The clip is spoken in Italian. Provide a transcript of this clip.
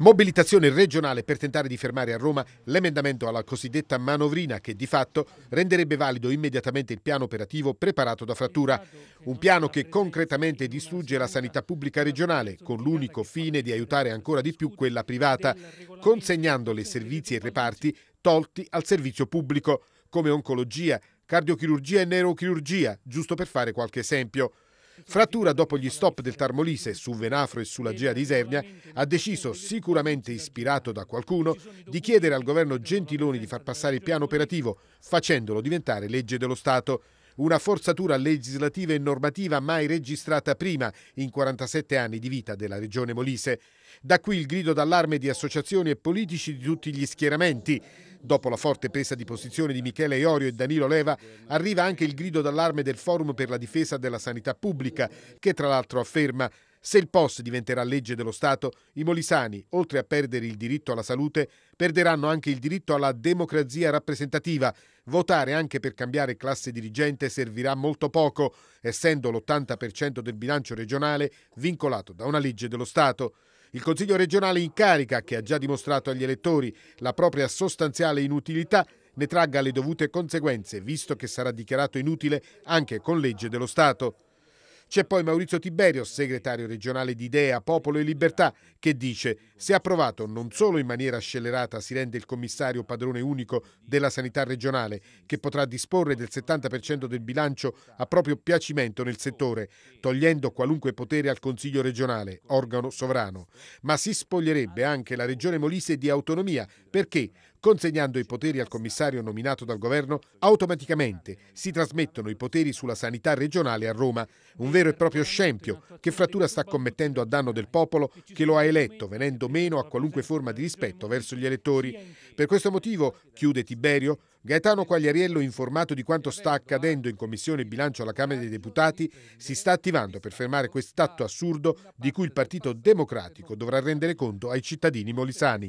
Mobilitazione regionale per tentare di fermare a Roma l'emendamento alla cosiddetta manovrina che di fatto renderebbe valido immediatamente il piano operativo preparato da Frattura, un piano che concretamente distrugge la sanità pubblica regionale con l'unico fine di aiutare ancora di più quella privata, consegnandole servizi e reparti tolti al servizio pubblico come oncologia, cardiochirurgia e neurochirurgia, giusto per fare qualche esempio. Frattura dopo gli stop del Tarmolise su Venafro e sulla Gea di Isernia ha deciso, sicuramente ispirato da qualcuno, di chiedere al governo Gentiloni di far passare il piano operativo, facendolo diventare legge dello Stato una forzatura legislativa e normativa mai registrata prima in 47 anni di vita della regione Molise. Da qui il grido d'allarme di associazioni e politici di tutti gli schieramenti. Dopo la forte presa di posizione di Michele Iorio e Danilo Leva, arriva anche il grido d'allarme del Forum per la difesa della sanità pubblica, che tra l'altro afferma se il POS diventerà legge dello Stato, i molisani, oltre a perdere il diritto alla salute, perderanno anche il diritto alla democrazia rappresentativa. Votare anche per cambiare classe dirigente servirà molto poco, essendo l'80% del bilancio regionale vincolato da una legge dello Stato. Il Consiglio regionale in carica, che ha già dimostrato agli elettori la propria sostanziale inutilità, ne tragga le dovute conseguenze, visto che sarà dichiarato inutile anche con legge dello Stato. C'è poi Maurizio Tiberio, segretario regionale di Idea, Popolo e Libertà, che dice se approvato non solo in maniera scellerata si rende il commissario padrone unico della sanità regionale, che potrà disporre del 70% del bilancio a proprio piacimento nel settore, togliendo qualunque potere al Consiglio regionale, organo sovrano, ma si spoglierebbe anche la regione Molise di autonomia perché Consegnando i poteri al commissario nominato dal governo, automaticamente si trasmettono i poteri sulla sanità regionale a Roma, un vero e proprio scempio che Frattura sta commettendo a danno del popolo che lo ha eletto, venendo meno a qualunque forma di rispetto verso gli elettori. Per questo motivo, chiude Tiberio, Gaetano Quagliariello, informato di quanto sta accadendo in Commissione Bilancio alla Camera dei Deputati, si sta attivando per fermare quest'atto assurdo di cui il Partito Democratico dovrà rendere conto ai cittadini molisani.